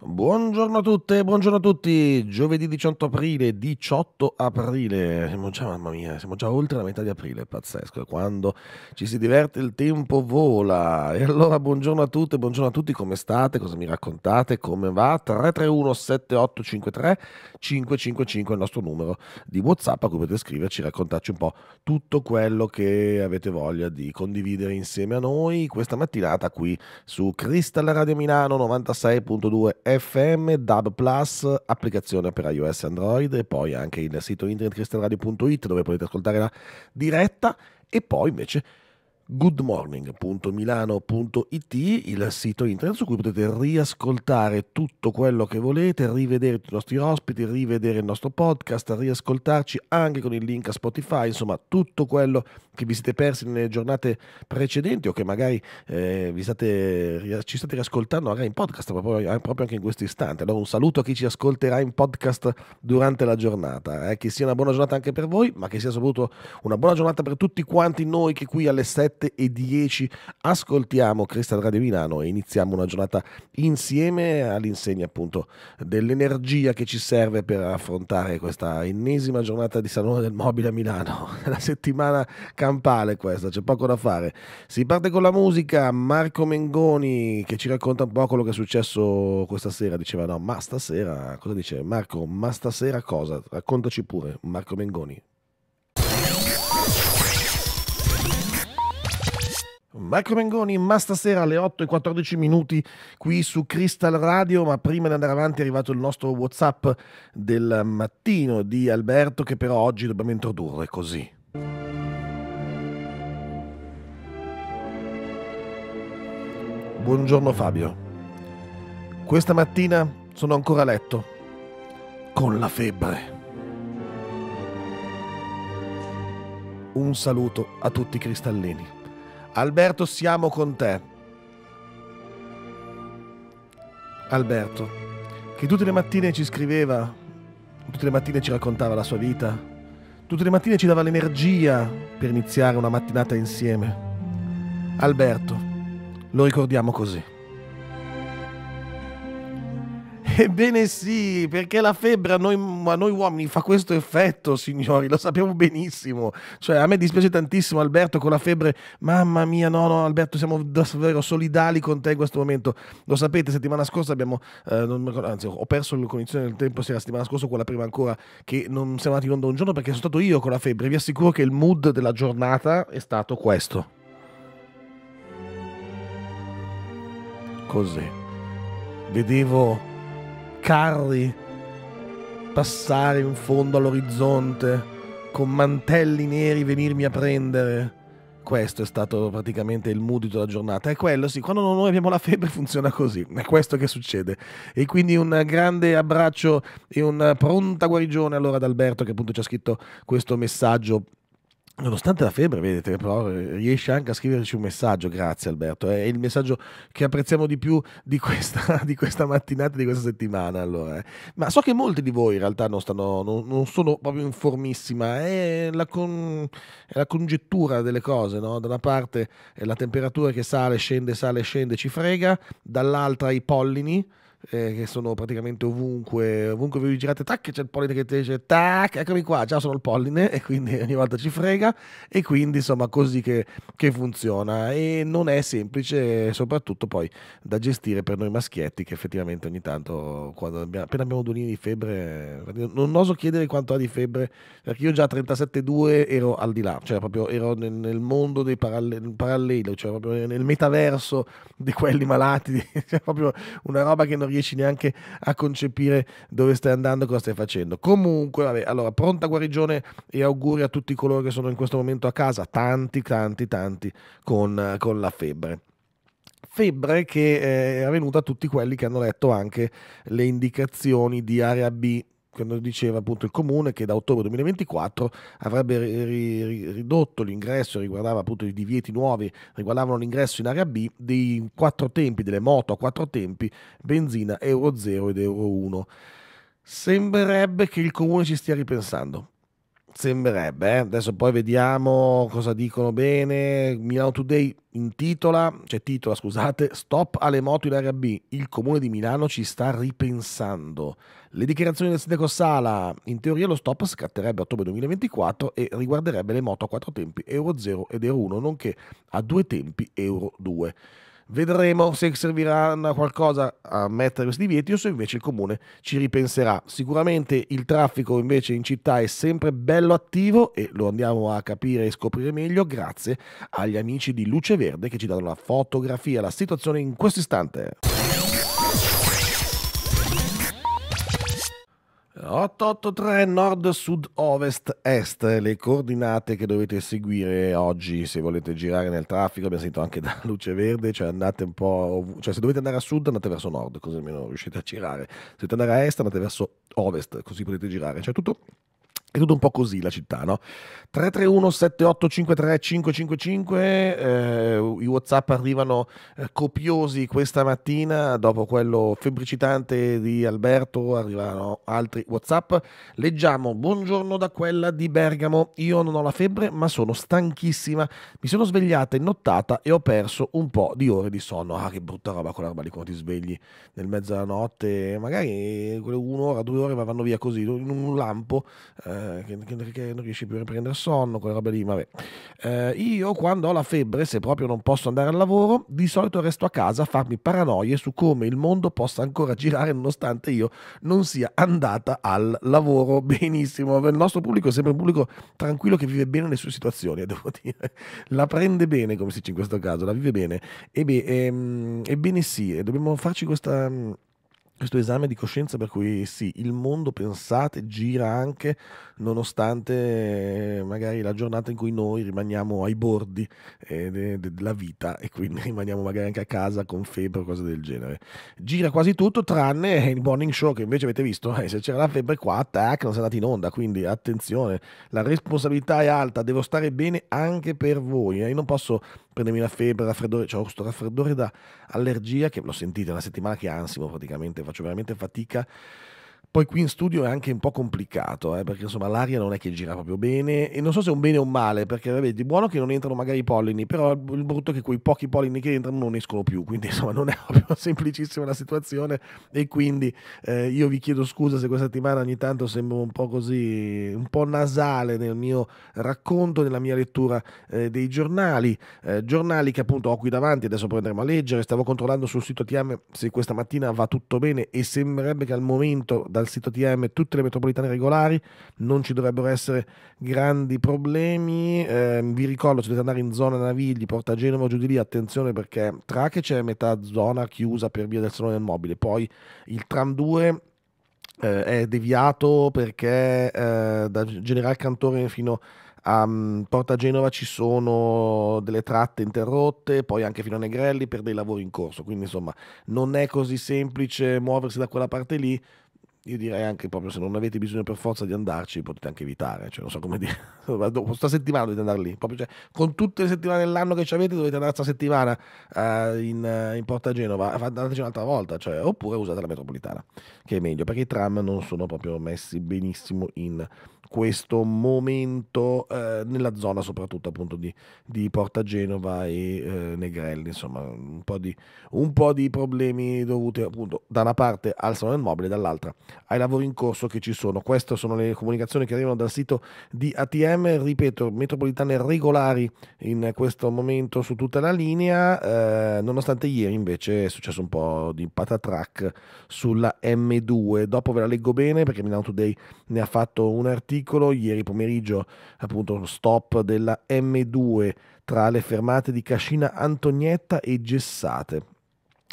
Buongiorno a tutte, buongiorno a tutti. Giovedì 18 aprile, 18 aprile. Siamo già, mamma mia, siamo già oltre la metà di aprile, pazzesco. Quando ci si diverte il tempo vola. E allora buongiorno a tutte, buongiorno a tutti, come state? Cosa mi raccontate? Come va? 331 7853 555 è il nostro numero di WhatsApp a cui potete scriverci, raccontarci un po' tutto quello che avete voglia di condividere insieme a noi questa mattinata qui su Crystal Radio Milano 96.2 FM, DAB Plus, applicazione per iOS e Android e poi anche il sito internet cristianradio.it dove potete ascoltare la diretta e poi invece goodmorning.milano.it, il sito internet su cui potete riascoltare tutto quello che volete, rivedere i nostri ospiti, rivedere il nostro podcast, riascoltarci anche con il link a Spotify, insomma tutto quello che vi siete persi nelle giornate precedenti o che magari eh, state, ci state riascoltando magari in podcast proprio, eh, proprio, anche in questo istante. Allora un saluto a chi ci ascolterà in podcast durante la giornata, eh. che sia una buona giornata anche per voi, ma che sia soprattutto una buona giornata per tutti quanti noi che qui alle 7 7 e 10 ascoltiamo Cristal Radio Milano e iniziamo una giornata insieme all'insegna appunto dell'energia che ci serve per affrontare questa ennesima giornata di Salone del Mobile a Milano, la settimana campale questa, c'è poco da fare. Si parte con la musica, Marco Mengoni che ci racconta un po' quello che è successo questa sera, diceva no, ma stasera, cosa dice Marco, ma stasera cosa? Raccontaci pure, Marco Mengoni. Marco Mengoni, ma stasera alle 8 e 14 minuti qui su Crystal Radio, ma prima di andare avanti è arrivato il nostro Whatsapp del mattino di Alberto che però oggi dobbiamo introdurre così. Buongiorno Fabio. Questa mattina sono ancora a letto con la febbre. Un saluto a tutti i cristallini. Alberto, siamo con te. Alberto, che tutte le mattine ci scriveva, tutte le mattine ci raccontava la sua vita, tutte le mattine ci dava l'energia per iniziare una mattinata insieme. Alberto, lo ricordiamo così. Ebbene sì, perché la febbre a noi, a noi, uomini fa questo effetto, signori, lo sappiamo benissimo. Cioè, a me dispiace tantissimo Alberto con la febbre. Mamma mia, no, no, Alberto, siamo davvero solidali con te in questo momento. Lo sapete, settimana scorsa abbiamo, eh, non, anzi, ho perso la condizione del tempo, sì, la settimana scorsa quella prima ancora, che non siamo andati in onda un giorno perché sono stato io con la febbre. Vi assicuro che il mood della giornata è stato questo. Così. Vedevo carri passare in fondo all'orizzonte, con mantelli neri venirmi a prendere. Questo è stato praticamente il mood della giornata. È quello, sì, quando noi abbiamo la febbre funziona così. È questo che succede. E quindi un grande abbraccio e una pronta guarigione allora ad Alberto che appunto ci ha scritto questo messaggio Nonostante la febbre, vedete, però eh, riesce anche a scriverci un messaggio, grazie Alberto, è il messaggio che apprezziamo di più di questa, di questa mattinata, di questa settimana. Allora. Eh. Ma so che molti di voi in realtà non, stanno, non, non sono proprio informissima, è la, con, è la congettura delle cose, no? da una parte eh, la temperatura che sale, scende, sale, scende, ci frega, dall'altra i pollini, eh, che sono praticamente ovunque, ovunque vi girate, tac, c'è il polline che ti dice, tac, eccomi qua, già sono il polline e quindi ogni volta ci frega e quindi insomma così che, che funziona e non è semplice soprattutto poi da gestire per noi maschietti che effettivamente ogni tanto quando abbiamo, appena abbiamo due linee di febbre, eh, non oso chiedere quanto ha di febbre perché io già a 37,2 ero al di là, cioè proprio ero nel, nel mondo dei paralle, parallelo, cioè proprio nel metaverso di quelli malati, cioè proprio una roba che non riesci neanche a concepire dove stai andando, cosa stai facendo. Comunque, vabbè, allora pronta guarigione e auguri a tutti coloro che sono in questo momento a casa, tanti, tanti, tanti con, con la febbre febbre che eh, è avvenuta a tutti quelli che hanno letto anche le indicazioni di area B quando diceva appunto il comune che da ottobre 2024 avrebbe ridotto l'ingresso, riguardava appunto i divieti nuovi, riguardavano l'ingresso in area B dei quattro tempi, delle moto a quattro tempi, benzina Euro 0 ed Euro 1. Sembrerebbe che il comune ci stia ripensando. Sembrerebbe, eh? adesso poi vediamo cosa dicono bene. Milano Today intitola, cioè titola scusate, Stop alle moto in Area B. Il comune di Milano ci sta ripensando. Le dichiarazioni del sindaco Sala, in teoria lo stop scatterebbe a ottobre 2024 e riguarderebbe le moto a quattro tempi Euro 0 ed Euro 1, nonché a due tempi Euro 2. Vedremo se serviranno a qualcosa a mettere questi divieti o se invece il comune ci ripenserà. Sicuramente il traffico invece in città è sempre bello attivo e lo andiamo a capire e scoprire meglio grazie agli amici di Luce Verde che ci danno la fotografia, la situazione in questo istante. 883 nord sud ovest est le coordinate che dovete seguire oggi se volete girare nel traffico abbiamo sentito anche da luce verde cioè andate un po' cioè se dovete andare a sud andate verso nord così almeno riuscite a girare se dovete andare a est andate verso ovest così potete girare cioè tutto è tutto un po' così la città, no? 331-7853-555, eh, i WhatsApp arrivano eh, copiosi questa mattina, dopo quello febbricitante di Alberto arrivano altri WhatsApp. Leggiamo, buongiorno da quella di Bergamo, io non ho la febbre ma sono stanchissima, mi sono svegliata in nottata e ho perso un po' di ore di sonno. Ah, che brutta roba con l'arba lì quando ti svegli nel mezzo della notte, magari un'ora, due ore ma vanno via così, in un lampo. Eh, eh, che, che, che, non riesci più a riprendere sonno, quella roba lì, vabbè. Eh, io quando ho la febbre, se proprio non posso andare al lavoro, di solito resto a casa a farmi paranoie su come il mondo possa ancora girare nonostante io non sia andata al lavoro benissimo. Il nostro pubblico è sempre un pubblico tranquillo che vive bene le sue situazioni, devo dire. La prende bene, come si dice in questo caso, la vive bene. Ebbene, ehm, ebbene sì, dobbiamo farci questa mm, questo esame di coscienza per cui sì, il mondo, pensate, gira anche nonostante eh, magari la giornata in cui noi rimaniamo ai bordi eh, della vita e quindi rimaniamo magari anche a casa con febbre o cose del genere. Gira quasi tutto tranne eh, il morning show che invece avete visto, eh, se c'era la febbre qua, tac, non è andati in onda, quindi attenzione, la responsabilità è alta, devo stare bene anche per voi, eh, io non posso prendermi la febbre, raffreddore, cioè ho questo raffreddore da allergia che l'ho sentita una settimana che ansimo praticamente, faccio veramente fatica poi qui in studio è anche un po' complicato, eh, perché insomma l'aria non è che gira proprio bene e non so se è un bene o un male, perché vabbè, di buono che non entrano magari i pollini, però il brutto è che quei pochi pollini che entrano non escono più, quindi insomma non è proprio semplicissima la situazione e quindi eh, io vi chiedo scusa se questa settimana ogni tanto sembro un po' così, un po' nasale nel mio racconto, nella mia lettura eh, dei giornali, eh, giornali che appunto ho qui davanti, adesso poi andremo a leggere, stavo controllando sul sito TM se questa mattina va tutto bene e sembrerebbe che al momento dal sito TM tutte le metropolitane regolari, non ci dovrebbero essere grandi problemi. Eh, vi ricordo, se dovete andare in zona Navigli, Porta Genova, giù di lì, attenzione perché tra che c'è metà zona chiusa per via del salone del mobile, poi il tram 2 eh, è deviato perché eh, da General Cantore fino a um, Porta Genova ci sono delle tratte interrotte, poi anche fino a Negrelli per dei lavori in corso, quindi insomma non è così semplice muoversi da quella parte lì, io direi anche proprio se non avete bisogno per forza di andarci potete anche evitare, cioè non so come dire, dopo sta settimana dovete andare lì, proprio cioè, con tutte le settimane dell'anno che ci avete dovete andare sta settimana uh, in, in Porta Genova, eh, andateci un'altra volta, cioè, oppure usate la metropolitana, che è meglio perché i tram non sono proprio messi benissimo in questo momento eh, nella zona soprattutto appunto di, di Porta Genova e eh, Negrelli, insomma un po, di, un po' di problemi dovuti appunto da una parte al salone del mobile e dall'altra ai lavori in corso che ci sono. Queste sono le comunicazioni che arrivano dal sito di ATM, ripeto, metropolitane regolari in questo momento su tutta la linea, eh, nonostante ieri invece è successo un po' di patatrack sulla M2. Dopo ve la leggo bene perché Milano Today ne ha fatto un articolo ieri pomeriggio, appunto, stop della M2 tra le fermate di Cascina Antonietta e Gessate.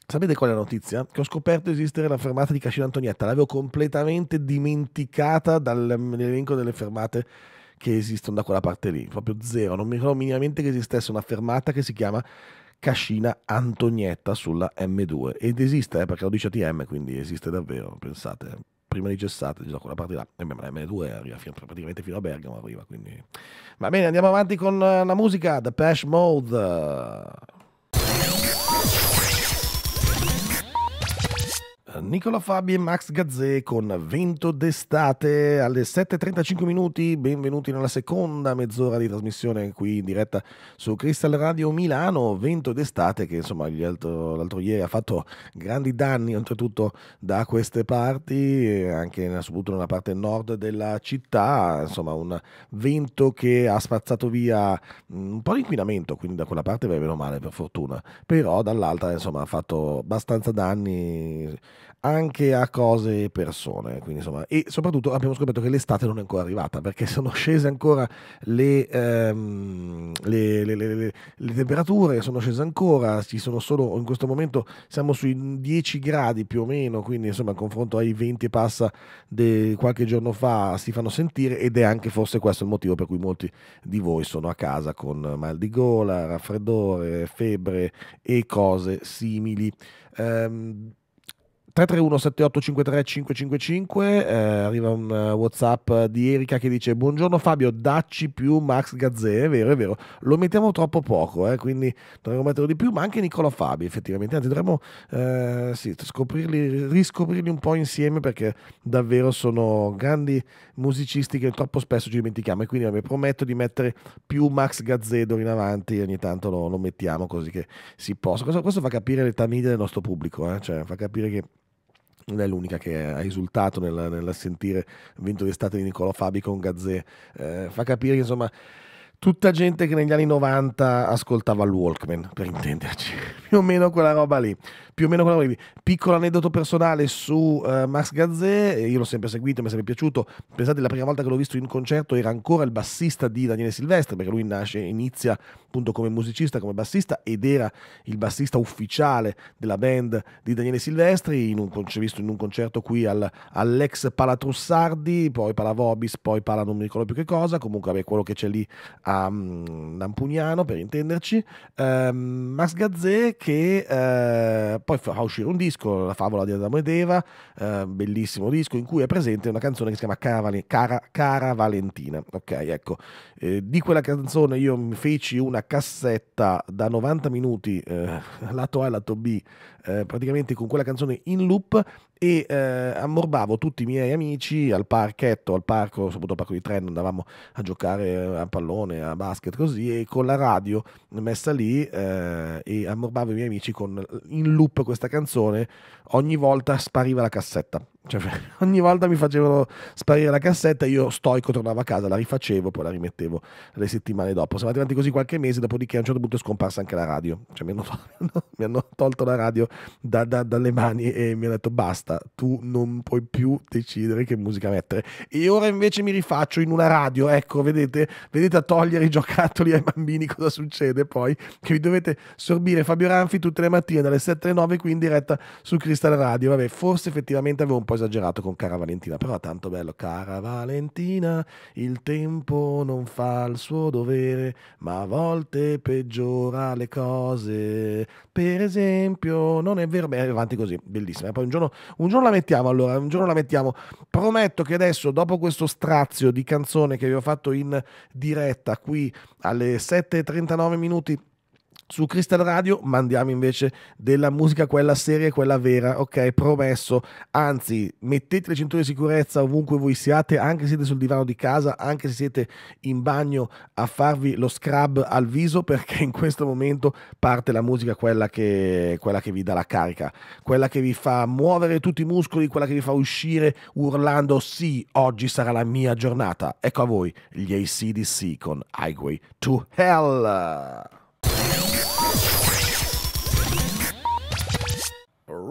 Sapete qual è la notizia? Che ho scoperto esistere la fermata di Cascina Antonietta, l'avevo completamente dimenticata dall'elenco delle fermate che esistono da quella parte lì, proprio zero, non mi ricordo minimamente che esistesse una fermata che si chiama Cascina Antonietta sulla M2 ed esiste eh, perché lo dice ATM, quindi esiste davvero, pensate, prima di Gessate, da quella parte là, la M2 arriva fino, praticamente fino a Bergamo, arriva, quindi... Va bene, andiamo avanti con eh, la musica, The Pash Mode. Nicola Fabi e Max Gazzè con Vento d'estate alle 7.35 minuti, benvenuti nella seconda mezz'ora di trasmissione qui in diretta su Crystal Radio Milano, Vento d'estate che insomma l'altro ieri ha fatto grandi danni oltretutto da queste parti, anche soprattutto nella parte nord della città, insomma un vento che ha spazzato via mm, un po' di inquinamento, quindi da quella parte va meno male per fortuna, però dall'altra insomma ha fatto abbastanza danni anche a cose e persone. Quindi, insomma, e soprattutto abbiamo scoperto che l'estate non è ancora arrivata perché sono scese ancora le, ehm, le, le, le, le temperature, sono scese ancora, ci sono solo in questo momento siamo sui 10 gradi più o meno, quindi insomma in confronto ai 20 e passa di qualche giorno fa si fanno sentire ed è anche forse questo il motivo per cui molti di voi sono a casa con mal di gola, raffreddore, febbre e cose simili. Um, 331 7853 555 eh, arriva un eh, whatsapp di Erika che dice buongiorno Fabio dacci più Max Gazzè è vero è vero lo mettiamo troppo poco eh, quindi dovremmo metterlo di più ma anche Nicola Fabi effettivamente anzi dovremmo eh, sì, scoprirli, riscoprirli un po' insieme perché davvero sono grandi musicisti che troppo spesso ci dimentichiamo e quindi vabbè, prometto di mettere più Max Gazzè d'ora in avanti ogni tanto lo, lo, mettiamo così che si possa questo, questo fa capire l'età media del nostro pubblico eh? cioè fa capire che non è l'unica che ha esultato nel, sentire vinto d'estate di Nicola Fabi con Gazzè. Eh, fa capire, insomma, tutta gente che negli anni 90 ascoltava il Walkman, per intenderci più o meno quella roba lì. Più o meno quella roba lì. Piccolo aneddoto personale su uh, Max Gazzè, eh, io l'ho sempre seguito, mi è sempre piaciuto. Pensate, la prima volta che l'ho visto in concerto era ancora il bassista di Daniele Silvestri, perché lui nasce, inizia appunto come musicista, come bassista, ed era il bassista ufficiale della band di Daniele Silvestri, in un, visto in un concerto qui al, all'ex Pala Trussardi, poi Pala Vobis, poi Pala non mi ricordo più che cosa, comunque vabbè, quello che c'è lì a um, mm, Lampugnano, per intenderci. Um, Max Gazzè, che eh, poi fa uscire un disco, La favola di Adamo ed Eva, eh, bellissimo disco in cui è presente una canzone che si chiama Cara, Cara, Cara Valentina. Ok, ecco, eh, di quella canzone io mi feci una cassetta da 90 minuti, eh, lato A e lato B, eh, praticamente con quella canzone in loop e eh, ammorbavo tutti i miei amici al parchetto, al parco, soprattutto al parco di Trento, andavamo a giocare a pallone, a basket, così, e con la radio messa lì eh, e ammorbavo i miei amici con in loop questa canzone, ogni volta spariva la cassetta cioè, ogni volta mi facevano sparire la cassetta, io stoico tornavo a casa, la rifacevo, poi la rimettevo le settimane dopo. Siamo andati avanti così qualche mese, dopodiché a un certo punto è scomparsa anche la radio. Cioè, mi, hanno tolto, mi hanno tolto la radio da, da, dalle mani e mi hanno detto basta, tu non puoi più decidere che musica mettere. E ora invece mi rifaccio in una radio, ecco, vedete, vedete a togliere i giocattoli ai bambini cosa succede poi, che vi dovete sorbire Fabio Ranfi tutte le mattine dalle 7 alle 9 qui in diretta su Crystal Radio. Vabbè, forse effettivamente avevo un po' po' esagerato con Cara Valentina, però è tanto bello. Cara Valentina, il tempo non fa il suo dovere, ma a volte peggiora le cose. Per esempio, non è vero, beh, avanti così, bellissima. poi un giorno, un giorno la mettiamo allora, un giorno la mettiamo. Prometto che adesso, dopo questo strazio di canzone che vi ho fatto in diretta qui alle 7.39 minuti su Crystal Radio mandiamo invece della musica quella seria e quella vera, ok? Promesso. Anzi, mettete le cinture di sicurezza ovunque voi siate, anche se siete sul divano di casa, anche se siete in bagno a farvi lo scrub al viso, perché in questo momento parte la musica quella che, quella che vi dà la carica, quella che vi fa muovere tutti i muscoli, quella che vi fa uscire urlando sì, oggi sarà la mia giornata. Ecco a voi gli ACDC con Highway to Hell.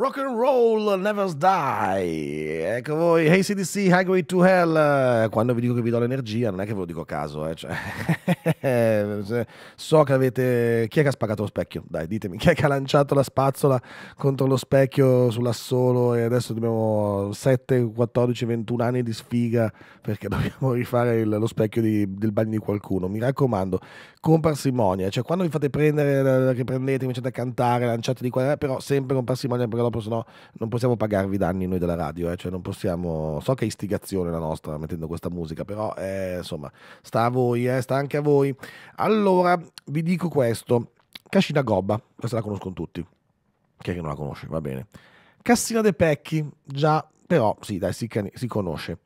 Rock and Roll Never Die. Ecco voi, ACDC Highway to Hell. Quando vi dico che vi do l'energia, non è che ve lo dico a caso. Eh. Cioè, so che avete. Chi è che ha spaccato lo specchio? Dai, ditemi. Chi è che ha lanciato la spazzola contro lo specchio sull'assolo e adesso dobbiamo 7, 14, 21 anni di sfiga perché dobbiamo rifare il, lo specchio di, del bagno di qualcuno? Mi raccomando, con parsimonia. Cioè, quando vi fate prendere, che prendete invece da cantare, lanciate di qua, però sempre con parsimonia perché dopo posso, no, non possiamo pagarvi danni noi della radio, eh, cioè non possiamo, so che è istigazione la nostra mettendo questa musica, però eh, insomma sta a voi, eh, sta anche a voi. Allora vi dico questo, Cascina Gobba, questa la conoscono tutti, chi è che non la conosce, va bene. Cassina De Pecchi, già, però sì dai, si, si conosce.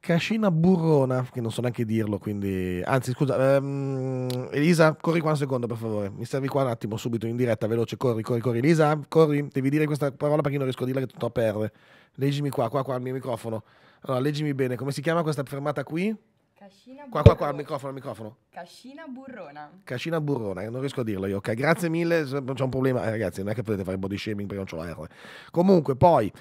Cascina Burrona, che non so neanche dirlo, quindi... Anzi, scusa, ehm, Elisa, corri qua un secondo per favore, mi servi qua un attimo, subito, in diretta, veloce, corri, corri, corri. Elisa, corri, devi dire questa parola perché non riesco a dirla che tutto a perdere. Leggimi qua, qua, qua, al mio microfono. Allora, leggimi bene, come si chiama questa fermata qui? Cascina Burrona. Qua, qua, qua, al microfono, al microfono. Cascina Burrona. Cascina Burrona, non riesco a dirlo io. Ok, grazie mille, c'è un problema. Eh, ragazzi, non è che potete fare body shaming perché non ho la R. Comunque, poi,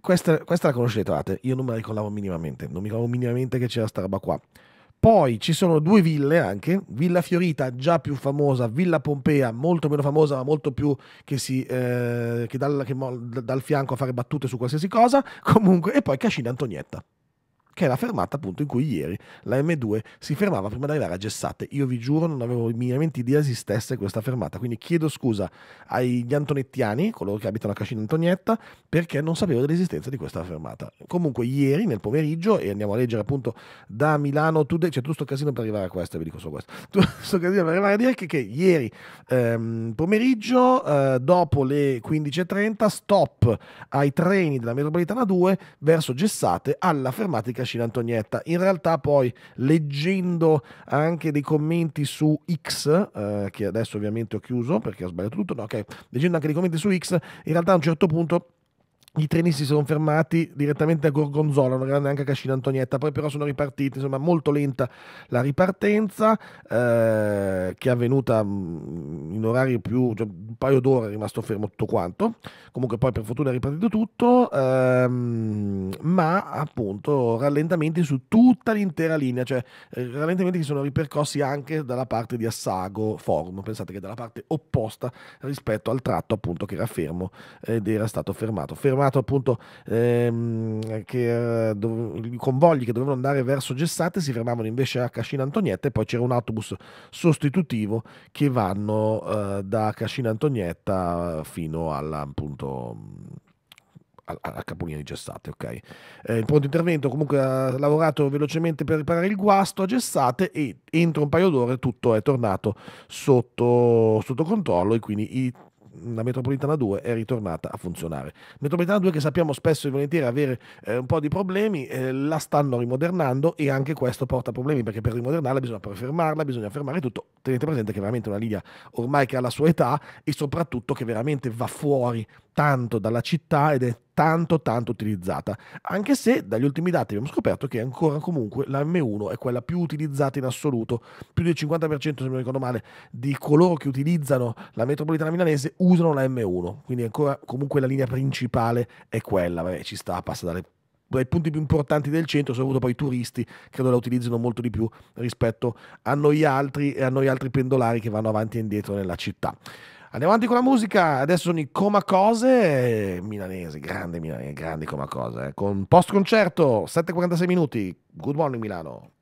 questa, questa la conoscete, io non me la ricordavo minimamente, non mi ricordavo minimamente che c'era sta roba qua. Poi ci sono due ville anche, Villa Fiorita già più famosa, Villa Pompea molto meno famosa ma molto più che, si, eh, che, dal, che dal fianco a fare battute su qualsiasi cosa, comunque, e poi Cascina Antonietta che è la fermata appunto in cui ieri la M2 si fermava prima di arrivare a Gessate. Io vi giuro non avevo minimamente idea esistesse questa fermata, quindi chiedo scusa agli antonettiani, coloro che abitano a Cascina Antonietta, perché non sapevo dell'esistenza di questa fermata. Comunque ieri nel pomeriggio, e andiamo a leggere appunto da Milano Today, c'è tutto sto casino per arrivare a questo, vi dico solo questo, tutto sto casino per arrivare a dire che, che ieri ehm, pomeriggio eh, dopo le 15.30 stop ai treni della metropolitana 2 verso Gessate alla fermata di Cascina Cina Antonietta. In realtà poi leggendo anche dei commenti su X, eh, che adesso ovviamente ho chiuso perché ho sbagliato tutto, no, ok, leggendo anche dei commenti su X, in realtà a un certo punto i treni si sono fermati direttamente a Gorgonzola, una grande anche a Cascina Antonietta, poi però sono ripartiti, insomma molto lenta la ripartenza eh, che è avvenuta mm, in orari più, cioè, un paio d'ore è rimasto fermo tutto quanto, comunque poi per fortuna è ripartito tutto, ehm, ma appunto rallentamenti su tutta l'intera linea, cioè rallentamenti che sono ripercossi anche dalla parte di Assago Forum, pensate che dalla parte opposta rispetto al tratto appunto che era fermo ed era stato fermato. fermato confermato appunto ehm, che eh, i convogli che dovevano andare verso Gessate si fermavano invece a Cascina Antonietta e poi c'era un autobus sostitutivo che vanno eh, da Cascina Antonietta fino alla, appunto, alla Capolina di Gessate, ok? Eh, il pronto intervento comunque ha lavorato velocemente per riparare il guasto a Gessate e entro un paio d'ore tutto è tornato sotto, sotto controllo e quindi i la metropolitana 2 è ritornata a funzionare. Metropolitana 2 che sappiamo spesso e volentieri avere eh, un po' di problemi, eh, la stanno rimodernando e anche questo porta problemi perché per rimodernarla bisogna fermarla, bisogna fermare tutto. Tenete presente che è veramente una linea ormai che ha la sua età e soprattutto che veramente va fuori tanto dalla città ed è tanto tanto utilizzata, anche se dagli ultimi dati abbiamo scoperto che ancora comunque la M1 è quella più utilizzata in assoluto, più del 50% se non ricordo male di coloro che utilizzano la metropolitana milanese usano la M1, quindi ancora comunque la linea principale è quella, vabbè ci sta, passa dalle dai punti più importanti del centro, soprattutto poi i turisti, credo la utilizzino molto di più rispetto a noi altri e a noi altri pendolari che vanno avanti e indietro nella città. Andiamo avanti con la musica, adesso sono i Coma Cose milanesi, grande milanese, grandi Coma Cose, eh. con post concerto, 7:46 minuti, Good Morning Milano.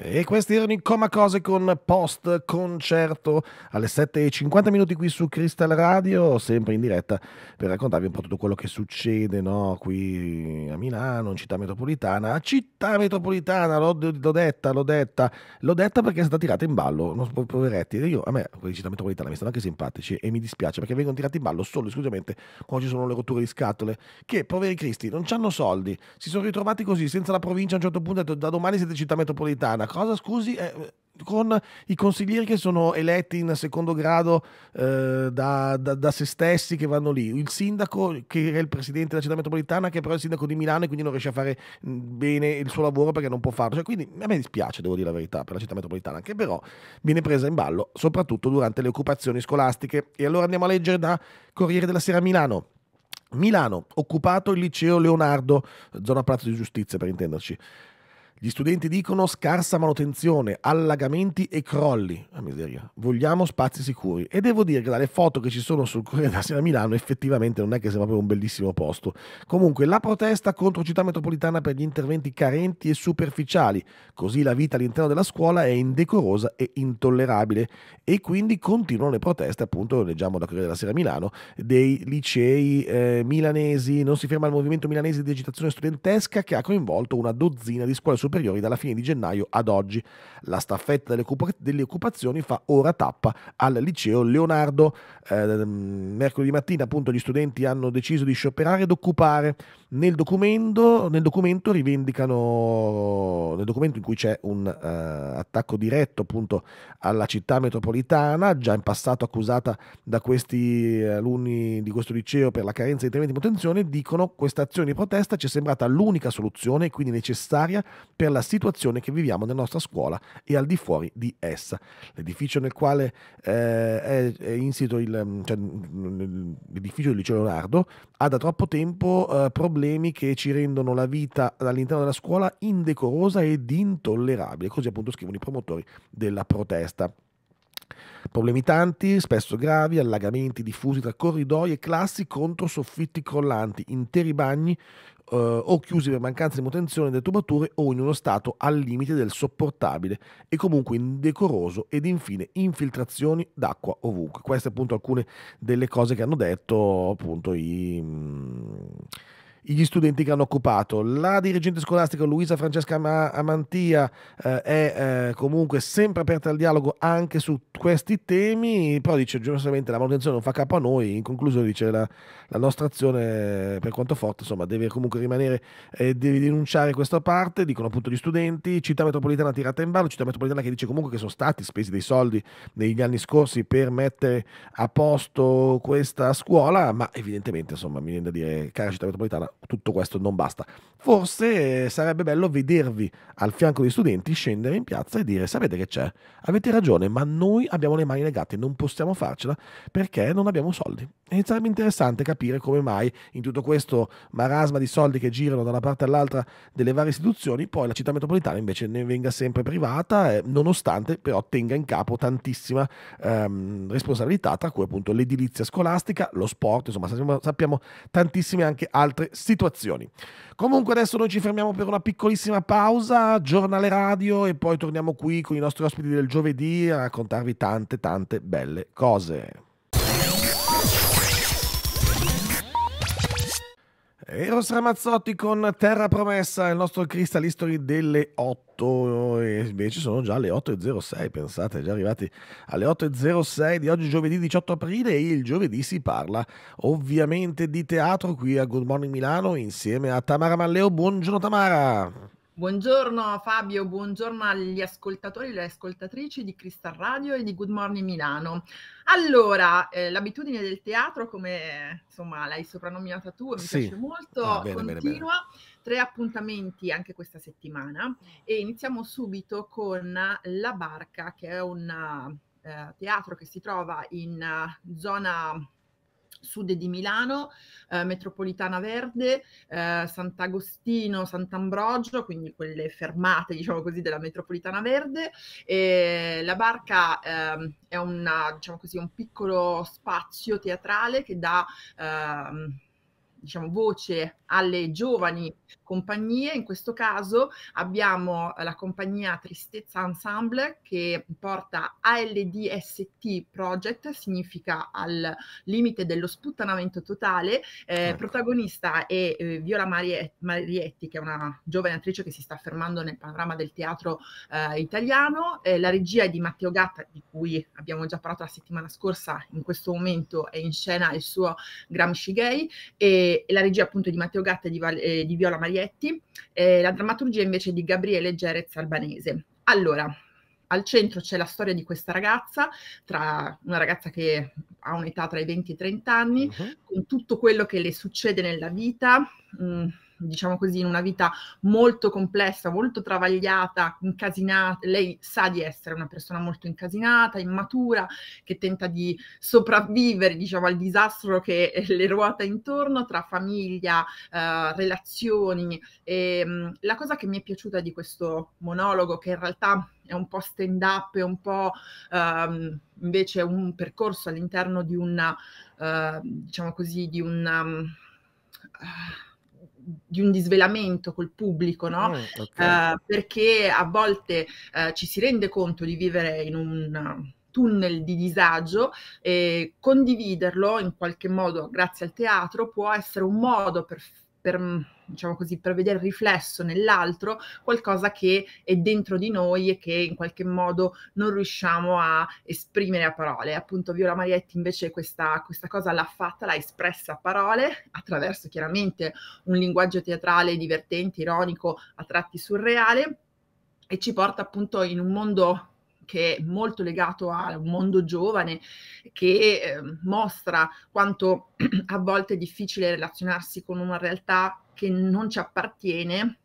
E questi erano i Coma Cose con post concerto alle 7.50 minuti qui su Crystal Radio, sempre in diretta per raccontarvi un po' tutto quello che succede no? qui a Milano, in città metropolitana. Città metropolitana, l'ho, l'ho detta, l'ho detta, l'ho detta perché è stata tirata in ballo, non so, poveretti. Io, a me quelli di città metropolitana mi stanno anche simpatici e mi dispiace perché vengono tirati in ballo solo esclusivamente quando ci sono le rotture di scatole, che poveri cristi non hanno soldi, si sono ritrovati così senza la provincia a un certo punto, da domani siete città metropolitana cosa, scusi, eh, con i consiglieri che sono eletti in secondo grado eh, da, da, da, se stessi che vanno lì, il sindaco che è il presidente della città metropolitana che però è il sindaco di Milano e quindi non riesce a fare mm, bene il suo lavoro perché non può farlo. Cioè, quindi a me dispiace, devo dire la verità, per la città metropolitana, che però viene presa in ballo soprattutto durante le occupazioni scolastiche. E allora andiamo a leggere da Corriere della Sera Milano. Milano, occupato il liceo Leonardo, zona Palazzo di Giustizia per intenderci. Gli studenti dicono scarsa manutenzione, allagamenti e crolli. La ah, miseria. Vogliamo spazi sicuri. E devo dire che dalle foto che ci sono sul Corriere della Sera Milano effettivamente non è che sia proprio un bellissimo posto. Comunque, la protesta contro Città Metropolitana per gli interventi carenti e superficiali. Così la vita all'interno della scuola è indecorosa e intollerabile. E quindi continuano le proteste, appunto, leggiamo da Corriere della Sera Milano, dei licei eh, milanesi. Non si ferma il movimento milanese di agitazione studentesca che ha coinvolto una dozzina di scuole superiori superiori dalla fine di gennaio ad oggi. La staffetta delle, occupazioni fa ora tappa al liceo Leonardo. Eh, mercoledì mattina appunto gli studenti hanno deciso di scioperare ed occupare nel documento, nel documento, rivendicano, nel documento in cui c'è un uh, attacco diretto appunto alla città metropolitana, già in passato accusata da questi alunni di questo liceo per la carenza di interventi di manutenzione, dicono questa azione di protesta ci è sembrata l'unica soluzione e quindi necessaria per la situazione che viviamo nella nostra scuola e al di fuori di essa. L'edificio nel quale eh, è, è insito il, cioè, l'edificio del liceo Leonardo ha da troppo tempo eh, problemi problemi che ci rendono la vita all'interno della scuola indecorosa ed intollerabile, così appunto scrivono i promotori della protesta. Problemi tanti, spesso gravi, allagamenti diffusi tra corridoi e classi contro soffitti crollanti, interi bagni eh, o chiusi per mancanza di manutenzione delle tubature o in uno stato al limite del sopportabile e comunque indecoroso ed infine infiltrazioni d'acqua ovunque. Queste appunto alcune delle cose che hanno detto appunto i... Mh, mm, gli studenti che hanno occupato. La dirigente scolastica Luisa Francesca Amantia eh, è eh, comunque sempre aperta al dialogo anche su questi temi, però dice giustamente la manutenzione non fa capo a noi, in conclusione dice la, la nostra azione per quanto forte insomma, deve comunque rimanere e eh, devi denunciare questa parte, dicono appunto gli studenti, città metropolitana tirata in ballo, città metropolitana che dice comunque che sono stati spesi dei soldi negli anni scorsi per mettere a posto questa scuola, ma evidentemente insomma mi viene da dire cara città metropolitana tutto questo non basta. Forse eh, sarebbe bello vedervi al fianco dei studenti scendere in piazza e dire sapete che c'è, avete ragione, ma noi abbiamo le mani legate, non possiamo farcela perché non abbiamo soldi. E sarebbe interessante capire come mai in tutto questo marasma di soldi che girano da una parte all'altra delle varie istituzioni, poi la città metropolitana invece ne venga sempre privata, eh, nonostante però tenga in capo tantissima ehm, responsabilità, tra cui appunto l'edilizia scolastica, lo sport, insomma sappiamo, sappiamo tantissime anche altre situazioni. Comunque adesso noi ci fermiamo per una piccolissima pausa, giornale radio e poi torniamo qui con i nostri ospiti del giovedì a raccontarvi tante tante belle cose. Eros Ramazzotti con Terra Promessa, il nostro Crystal History delle 8 e invece sono già le 8.06, pensate, già arrivati alle 8.06 di oggi giovedì 18 aprile e il giovedì si parla ovviamente di teatro qui a Good Morning Milano insieme a Tamara Malleo. Buongiorno Tamara! Buongiorno Fabio, buongiorno agli ascoltatori e alle ascoltatrici di Crystal Radio e di Good Morning Milano. Allora, eh, l'abitudine del teatro, come insomma l'hai soprannominata tu, mi sì. piace molto, ah, bene, continua. Bene, bene. Tre appuntamenti anche questa settimana e iniziamo subito con La Barca, che è un uh, teatro che si trova in uh, zona sud di Milano, eh, metropolitana verde, eh, Sant'Agostino, Sant'Ambrogio, quindi quelle fermate, diciamo così, della metropolitana verde. E la barca eh, è una, diciamo così, un piccolo spazio teatrale che dà ehm, diciamo, voce alle giovani compagnie, in questo caso abbiamo eh, la compagnia Tristezza Ensemble che porta ALDST Project, significa al limite dello sputtanamento totale, eh, ecco. protagonista è eh, Viola Marie- Marietti che è una giovane attrice che si sta affermando nel panorama del teatro eh, italiano, eh, la regia è di Matteo Gatta di cui abbiamo già parlato la settimana scorsa, in questo momento è in scena il suo Gramsci Gay e, e la regia appunto di Matteo Gatta e di, Val- eh, di Viola Marietti Proietti, eh, la drammaturgia invece di Gabriele Gerez Albanese. Allora, al centro c'è la storia di questa ragazza, tra una ragazza che ha un'età tra i 20 e i 30 anni, uh-huh. con tutto quello che le succede nella vita. Mh, mm, diciamo così, in una vita molto complessa, molto travagliata, incasinata. Lei sa di essere una persona molto incasinata, immatura, che tenta di sopravvivere, diciamo, al disastro che le ruota intorno tra famiglia, eh, relazioni. E, ehm, mh, la cosa che mi è piaciuta di questo monologo, che in realtà è un po' stand up, è un po' um, invece un percorso all'interno di una, uh, eh, diciamo così, di una... Uh, ehm, di un disvelamento col pubblico, no? Oh, okay. uh, perché a volte uh, ci si rende conto di vivere in un tunnel di disagio e condividerlo in qualche modo grazie al teatro può essere un modo per per, mm, diciamo così, per vedere riflesso nell'altro qualcosa che è dentro di noi e che in qualche modo non riusciamo a esprimere a parole. Appunto, Viola Marietti invece questa, questa cosa l'ha fatta, l'ha espressa a parole attraverso chiaramente un linguaggio teatrale divertente, ironico, a tratti surreale e ci porta appunto in un mondo che è molto legato a un mondo giovane che eh, mostra quanto a volte è difficile relazionarsi con una realtà che non ci appartiene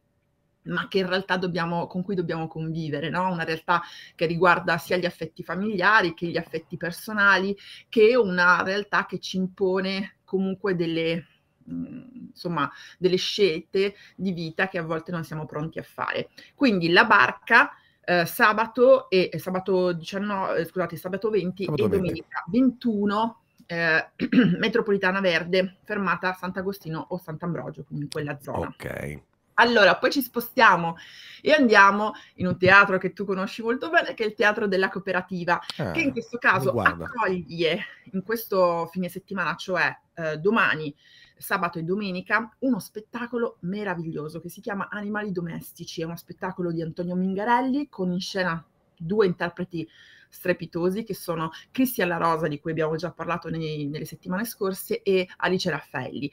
ma che in realtà dobbiamo, con cui dobbiamo convivere, no? una realtà che riguarda sia gli affetti familiari che gli affetti personali, che una realtà che ci impone comunque delle, mm, insomma, delle scelte di vita che a volte non siamo pronti a fare. Quindi la barca eh, sabato, e, eh, sabato, 19, eh, scusate, sabato 20 sabato e 20. domenica 21 eh, metropolitana verde, fermata a Sant'Agostino o Sant'Ambrogio, quindi in quella zona. Ok. Allora, poi ci spostiamo e andiamo in un teatro che tu conosci molto bene, che è il Teatro della Cooperativa, ah, che in questo caso accoglie in questo fine settimana, cioè eh, domani, sabato e domenica uno spettacolo meraviglioso che si chiama Animali domestici, è uno spettacolo di Antonio Mingarelli con in scena due interpreti strepitosi che sono Cristian La Rosa di cui abbiamo già parlato nei, nelle settimane scorse e Alice Raffaelli.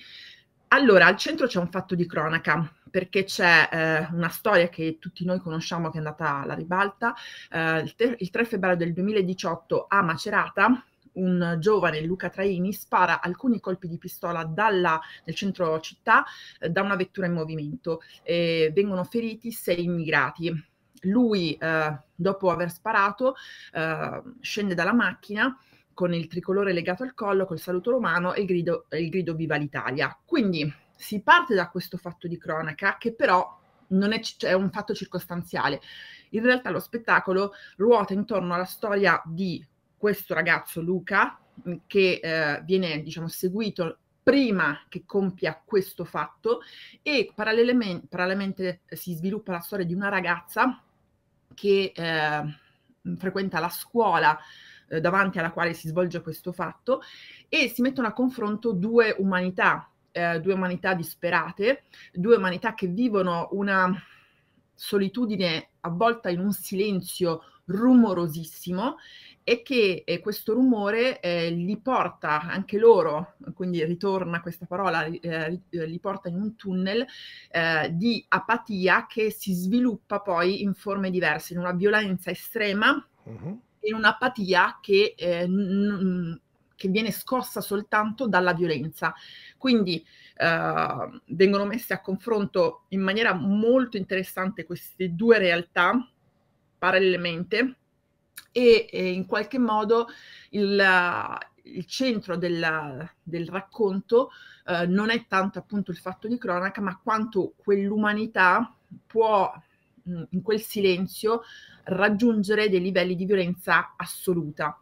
Allora, al centro c'è un fatto di cronaca, perché c'è eh, una storia che tutti noi conosciamo che è andata alla ribalta. Eh, il, te- il 3 febbraio del 2018 a Macerata un giovane, Luca Traini, spara alcuni colpi di pistola dalla, nel centro città eh, da una vettura in movimento. E vengono feriti sei immigrati. Lui, eh, dopo aver sparato, eh, scende dalla macchina con il tricolore legato al collo, col saluto romano e il grido, il grido Viva l'Italia. Quindi si parte da questo fatto di cronaca che però non è, cioè, è, un fatto circostanziale. In realtà lo spettacolo ruota intorno alla storia di questo ragazzo Luca, mm, che eh, viene diciamo, seguito prima che compia questo fatto e parallelamente, parallelamente eh, si sviluppa la storia di una ragazza che eh, frequenta la scuola eh, davanti alla quale si svolge questo fatto e si mettono a confronto due umanità, eh, due umanità disperate, due umanità che vivono una solitudine avvolta in un silenzio rumorosissimo e che eh, questo rumore eh, li porta anche loro, quindi ritorna questa parola, eh, eh li porta in un tunnel eh, di apatia che si sviluppa poi in forme diverse, in una violenza estrema, uh-huh. in un'apatia che, eh, n- che, viene scossa soltanto dalla violenza. Quindi vengono messe a confronto in maniera molto interessante queste due realtà parallelamente e, e in qualche modo il, il centro della, del racconto eh, non è tanto appunto il fatto di cronaca, ma quanto quell'umanità può mm, in quel silenzio raggiungere dei livelli di violenza assoluta.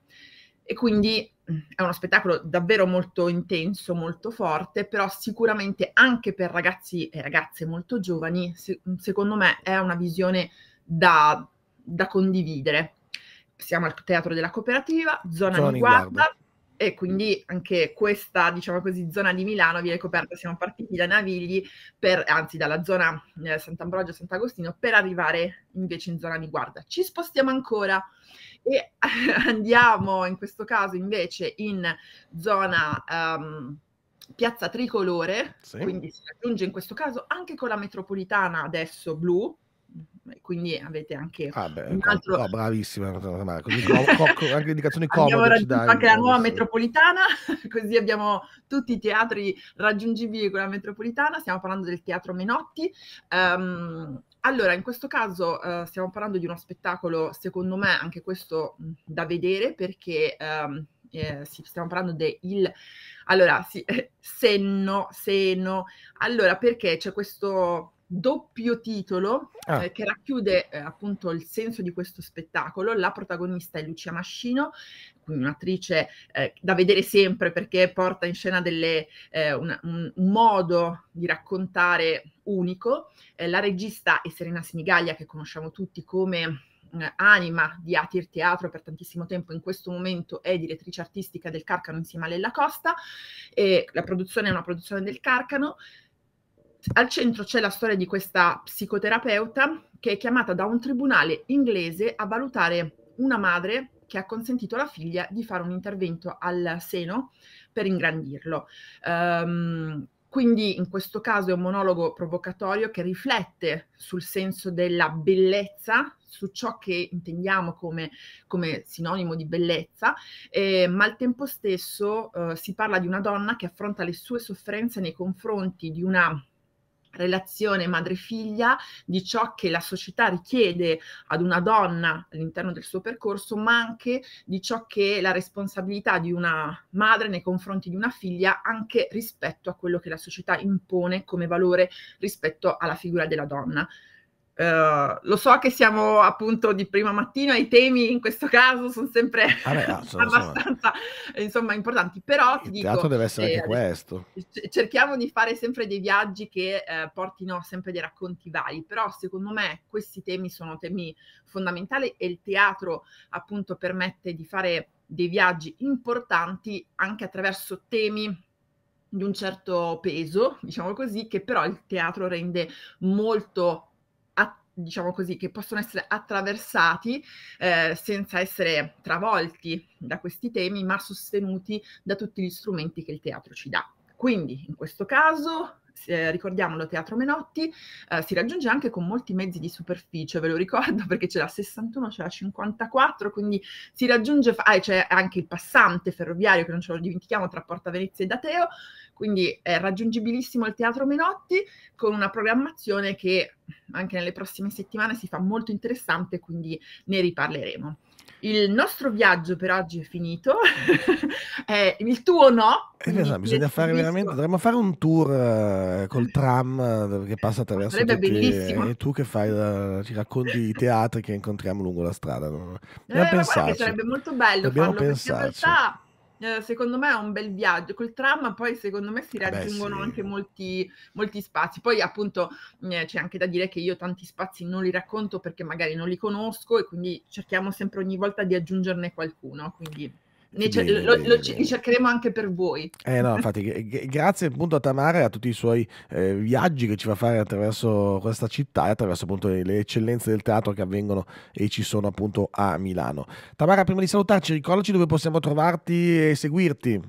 E quindi mm, è uno spettacolo davvero molto intenso, molto forte, però sicuramente anche per ragazzi e ragazze molto giovani, se, secondo me è una visione da, da condividere siamo al teatro della cooperativa, zona, zona non guarda, guarda, e quindi anche questa, diciamo così, zona di Milano viene coperta, siamo partiti da Navigli, per, anzi dalla zona eh, Sant'Ambrogio, Sant'Agostino, per arrivare invece in zona di guarda. Ci spostiamo ancora e andiamo in questo caso invece in zona... Um, piazza tricolore, sì. quindi si raggiunge in questo caso anche con la metropolitana adesso blu, quindi avete anche ah beh, un altro... No, bravissima, così, anche indicazioni comode. Abbiamo raggiunto anche la nuova metropolitana, così abbiamo tutti i teatri raggiungibili con la metropolitana, stiamo parlando del Teatro Menotti. Um, allora, in questo caso uh, stiamo parlando di uno spettacolo, secondo me, anche questo mm, da vedere perché... Um, eh, sì, stiamo parlando del allora sì, senno, seno allora perché c'è questo doppio titolo ah. eh, che racchiude eh, appunto il senso di questo spettacolo. La protagonista è Lucia Mascino, quindi un'attrice eh, da vedere sempre perché porta in scena delle, eh, una, un, un, modo di raccontare unico. Eh, la regista è Serena Sinigaglia che conosciamo tutti come mm, anima di Atir Teatro per tantissimo tempo, in questo momento è direttrice artistica del Carcano insieme a Lella Costa, e la produzione è una produzione del Carcano, al centro c'è la storia di questa psicoterapeuta che è chiamata da un tribunale inglese a valutare una madre che ha consentito alla figlia di fare un intervento al seno per ingrandirlo. Um, quindi in questo caso è un monologo provocatorio che riflette sul senso della bellezza, su ciò che intendiamo come, come sinonimo di bellezza, eh, ma al tempo stesso eh, si parla di una donna che affronta le sue sofferenze nei confronti di una relazione madre-figlia di ciò che la società richiede ad una donna all'interno del suo percorso, ma anche di ciò che è la responsabilità di una madre nei confronti di una figlia, anche rispetto a quello che la società impone come valore rispetto alla figura della donna. Uh, lo so che siamo appunto di prima mattina, i temi in questo caso sono sempre Vabbè, ah, ah sono, abbastanza Insomma, importanti, però ti il dico, deve essere eh, anche questo. Cerchiamo di fare sempre dei viaggi che eh, portino sempre dei racconti vari, però secondo me questi temi sono temi fondamentali e il teatro appunto permette di fare dei viaggi importanti anche attraverso temi di un certo peso, diciamo così, che però il teatro rende molto diciamo così, che possono essere attraversati eh, senza essere travolti da questi temi, ma sostenuti da tutti gli strumenti che il teatro ci dà. Quindi, in questo caso, eh, ricordiamolo, Teatro Menotti eh, si raggiunge anche con molti mezzi di superficie, ve lo ricordo perché c'è la 61, c'è la 54, quindi si raggiunge, fa- ah, c'è anche il passante ferroviario che non ce lo dimentichiamo tra Porta Venezia e Dateo, quindi è raggiungibilissimo il Teatro Menotti con una programmazione che anche nelle prossime settimane si fa molto interessante, quindi ne riparleremo. Il nostro viaggio per oggi è finito, eh, il tuo no. Eh, esatto, bisogna fare veramente, dovremmo fare un tour uh, col tram uh, che passa attraverso Sarebbe tutti, bellissimo. Eh, e tu che fai, la, ci racconti i teatri che incontriamo lungo la strada. No? Eh, pensaci. Sarebbe molto bello Dobbiamo farlo pensarci. in realtà eh, secondo me è un bel viaggio. Col tram poi secondo me si eh raggiungono Beh, sì. anche molti, molti, spazi. Poi appunto eh, c'è anche da dire che io tanti spazi non li racconto perché magari non li conosco e quindi cerchiamo sempre ogni volta di aggiungerne qualcuno. Quindi bene, lo, bene, lo, bene. Li cercheremo anche per voi. Eh no, infatti, grazie appunto a Tamara e a tutti i suoi eh, viaggi che ci fa fare attraverso questa città e attraverso appunto le eccellenze del teatro che avvengono e ci sono appunto a Milano. Tamara, prima di salutarci, ricordaci dove possiamo trovarti e seguirti.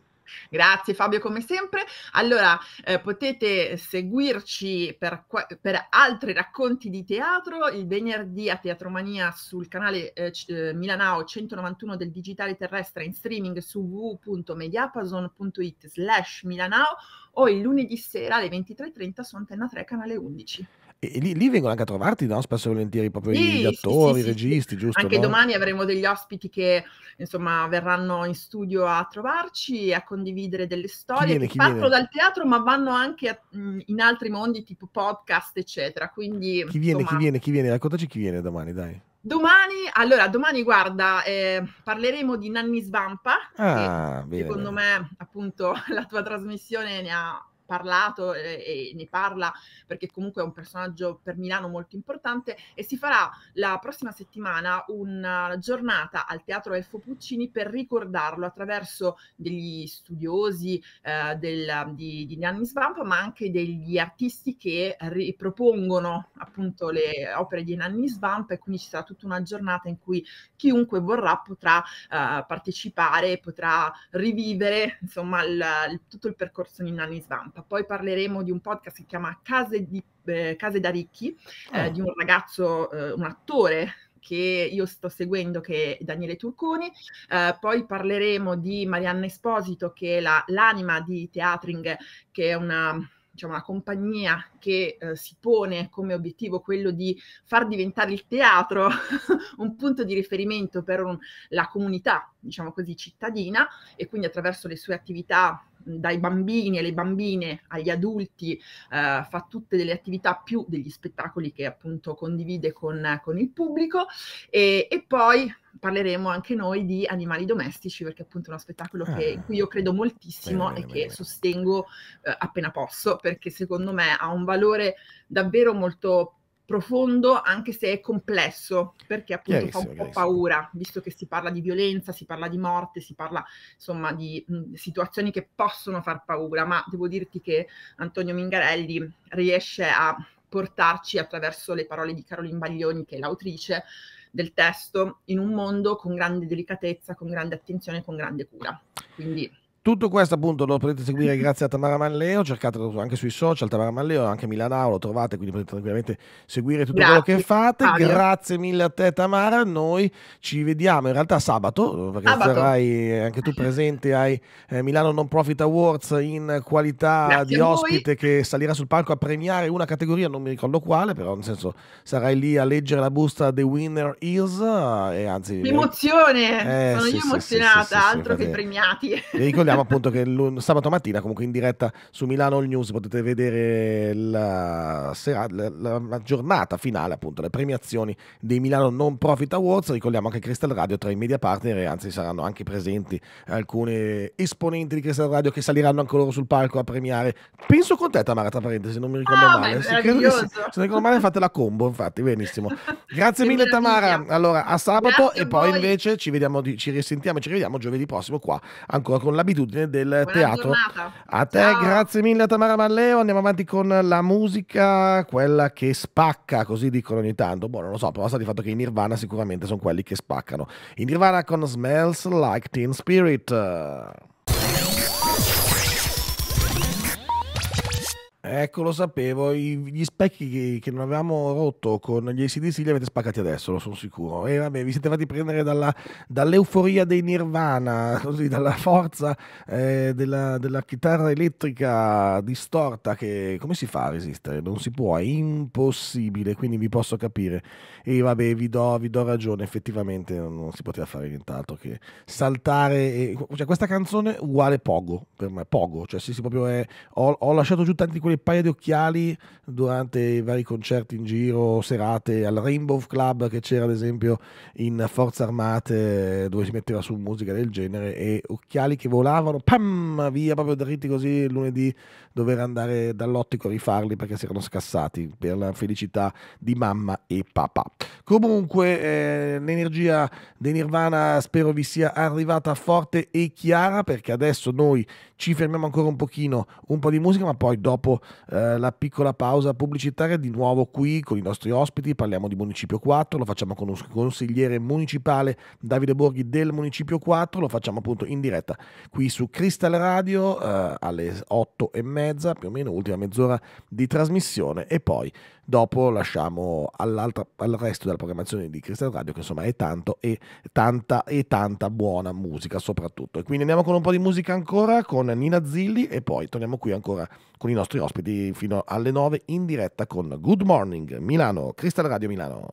Grazie Fabio come sempre. Allora eh, potete seguirci per, per, altri racconti di teatro il venerdì a Teatromania sul canale eh, eh Milanao 191 del Digitale Terrestre in streaming su www.mediapason.it slash Milanao o il lunedì sera alle 23.30 su Antenna 3 canale 11. E, lì, lì, vengono anche a trovarti, no? Spesso e volentieri proprio sì, gli attori, sì, sì, i registi, giusto? Anche no? domani avremo degli ospiti che insomma verranno in studio a trovarci e a condividere delle storie viene, che partono viene? dal teatro, ma vanno anche a, mm, in altri mondi tipo podcast, eccetera. Quindi, chi viene, insomma... chi viene, chi viene? Raccontaci chi viene domani, dai. Domani, allora, domani guarda, eh, parleremo di Nanni Svampa. Ah, che, bene, secondo me, appunto, la tua trasmissione ne ha parlato e, ne parla perché comunque è un personaggio per Milano molto importante e si farà la prossima settimana una giornata al Teatro Elfo Puccini per ricordarlo attraverso degli studiosi eh, del, di, di Nanni Svamp ma anche degli artisti che ripropongono appunto le opere di Nanni Svamp e quindi ci sarà tutta una giornata in cui chiunque vorrà potrà eh, partecipare, potrà rivivere insomma il, il, tutto il percorso di Nanni Svamp. Ecco, poi parleremo di un podcast che si chiama Case, di, eh, Case da ricchi, eh, ah. di un ragazzo, eh, un attore che io sto seguendo, che è Daniele Turconi. Eh, poi parleremo di Marianna Esposito, che è la, l'anima di Teatring, che è una, diciamo, una compagnia che eh, si pone come obiettivo quello di far diventare il teatro un punto di riferimento per un, la comunità, diciamo così, cittadina e quindi attraverso le sue attività dai bambini alle bambine agli adulti, eh, fa tutte delle attività più degli spettacoli che appunto condivide con, con il pubblico e, e poi parleremo anche noi di animali domestici perché appunto è uno spettacolo che, ah. in cui io credo moltissimo bene, bene, e che bene. sostengo eh, appena posso perché secondo me ha un valore davvero molto profondo anche se è complesso, perché appunto fa un po' paura, visto che si parla di violenza, si parla di morte, si parla insomma di mh, situazioni che possono far paura, ma devo dirti che Antonio Mingarelli riesce a portarci attraverso le parole di Caroline Baglioni, che è l'autrice del testo, in un mondo con grande delicatezza, con grande attenzione, con grande cura. Quindi tutto questo appunto lo potete seguire grazie a Tamara Manleo, cercatelo anche sui social, Tamara Manleo, anche Milanao lo trovate, quindi potete tranquillamente seguire tutto grazie, quello che fate. Fabio. Grazie mille a te Tamara, noi ci vediamo in realtà sabato, perché sabato. sarai anche tu presente ai eh, Milano Non Profit Awards in qualità grazie di ospite che salirà sul palco a premiare una categoria, non mi ricordo quale, però nel senso sarai lì a leggere la busta The Winner Is eh, e anzi... L'emozione, eh, sono sì, io sì, emozionata, sì, altro che premiati. ricordiamo dicevamo appunto che sabato mattina, comunque in diretta su Milano All News, potete vedere la, sera, la, la, giornata finale, appunto, le premiazioni dei Milano Non Profit Awards. Ricordiamo anche Crystal Radio tra i media partner e anzi saranno anche presenti alcune esponenti di Crystal Radio che saliranno anche loro sul palco a premiare. Penso con te, Tamara, tra parentesi, non mi ricordo ah, male. Se, credo, se, se non ricordo male fate la combo, infatti, benissimo. Grazie mille Tamara. Allora, a sabato Grazie e poi voi. invece ci vediamo, ci risentiamo, ci rivediamo giovedì prossimo qua ancora con l'abito abitudine del Buona teatro. Giornata. A te, Ciao. grazie mille Tamara Malleo. Andiamo avanti con la musica, quella che spacca, così dicono ogni tanto. Boh, non lo so, però sta di fatto che in Nirvana sicuramente sono quelli che spaccano. In Nirvana con Smells Like Teen Spirit. Ecco, lo sapevo, I, gli specchi che, che, non avevamo rotto con gli ACDC li avete spaccati adesso, lo sono sicuro. E vabbè, vi siete fatti prendere dalla, dall'euforia dei Nirvana, così, dalla forza eh, della, della, chitarra elettrica distorta che come si fa a resistere? Non si può, è impossibile, quindi vi posso capire. E vabbè, vi do, vi do ragione, effettivamente non si poteva fare nient'altro che saltare. E, cioè, questa canzone uguale Pogo, per me, Pogo, cioè sì, sì, proprio è, ho, ho lasciato giù tanti quelli paio di occhiali durante i vari concerti in giro, serate al Rainbow Club che c'era ad esempio in Forza Armate dove si metteva su musica del genere e occhiali che volavano pam, via proprio dritti così il lunedì dover andare dall'ottico a rifarli perché si erano scassati per la felicità di mamma e papà. Comunque eh, l'energia dei Nirvana spero vi sia arrivata forte e chiara perché adesso noi ci fermiamo ancora un pochino, un po' di musica ma poi dopo eh, la piccola pausa pubblicitaria di nuovo qui con i nostri ospiti, parliamo di Municipio 4, lo facciamo con un consigliere municipale Davide Borghi del Municipio 4, lo facciamo appunto in diretta qui su Crystal Radio eh, alle 8 e mezza più o meno, ultima mezz'ora di trasmissione e poi Dopo lasciamo al resto della programmazione di Cristian Radio, che insomma è tanto e tanta e tanta buona musica soprattutto. E quindi andiamo con un po' di musica ancora con Nina Zilli e poi torniamo qui ancora con i nostri ospiti fino alle 9 in diretta con Good Morning Milano, Crystal Radio Milano.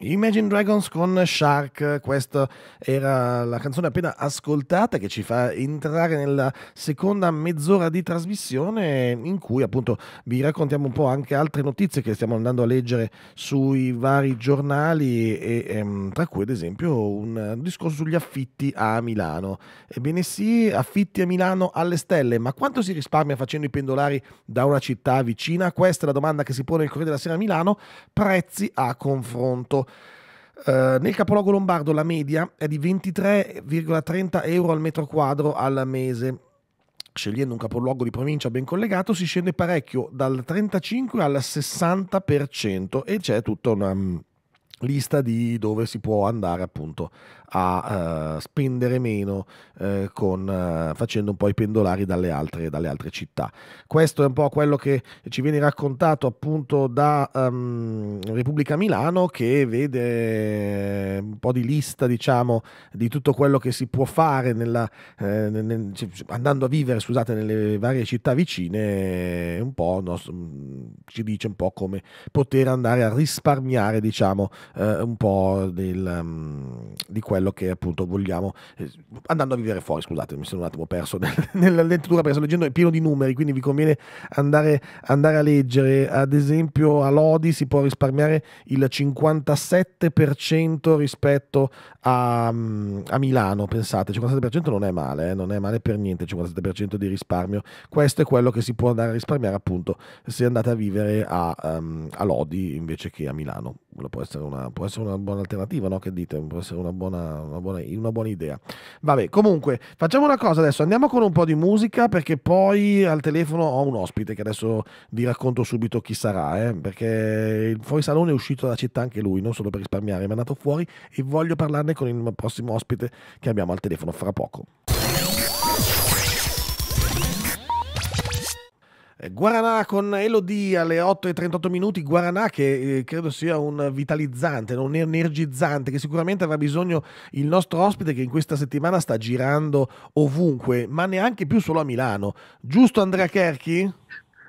Imagine Dragons con Shark, questa era la canzone appena ascoltata che ci fa entrare nella seconda mezz'ora di trasmissione in cui appunto vi raccontiamo un po' anche altre notizie che stiamo andando a leggere sui vari giornali e, e ehm, tra cui ad esempio un discorso sugli affitti a Milano. Ebbene sì, affitti a Milano alle stelle, ma quanto si risparmia facendo i pendolari da una città vicina? Questa è la domanda che si pone il Corriere della Sera a Milano, prezzi a confronto. Uh, nel capoluogo lombardo la media è di 23,30 euro al metro quadro al mese. Scegliendo un capoluogo di provincia ben collegato si scende parecchio dal 35 al 60% e c'è tutta una mm, lista di dove si può andare appunto a uh, spendere meno uh, con, uh, facendo un po' i pendolari dalle altre, dalle altre, città. Questo è un po' quello che ci viene raccontato appunto da um, Repubblica Milano che vede un po' di lista diciamo di tutto quello che si può fare nella, eh, nel, cioè, andando a vivere scusate, nelle varie città vicine un po' no, mm, ci dice un po' come poter andare a risparmiare diciamo eh, un po' del, um, di questo quello che appunto vogliamo, eh, andando a vivere fuori, scusate, mi sono un attimo perso nel, nella lettura perché sto leggendo, è pieno di numeri, quindi vi conviene andare, andare a leggere, ad esempio a Lodi si può risparmiare il 57% rispetto a, mm, a Milano, pensate, il 57% non è male, eh, non è male per niente il 57% di risparmio, questo è quello che si può andare a risparmiare appunto se andate a vivere a, um, a Lodi invece che a Milano può essere, una, può essere una, buona alternativa, no? Che dite? Può essere una buona, una buona, una buona idea. Vabbè, comunque, facciamo una cosa adesso, andiamo con un po' di musica perché poi al telefono ho un ospite che adesso vi racconto subito chi sarà, eh? perché il fuori salone è uscito dalla città anche lui, non solo per risparmiare, ma è andato fuori e voglio parlarne con il prossimo ospite che abbiamo al telefono fra poco. Eh, Guaranà con Elodie alle 8 e 38 minuti, Guaranà che eh, credo sia un vitalizzante, un energizzante che sicuramente avrà bisogno il nostro ospite che in questa settimana sta girando ovunque, ma neanche più solo a Milano. Giusto Andrea Kerchi?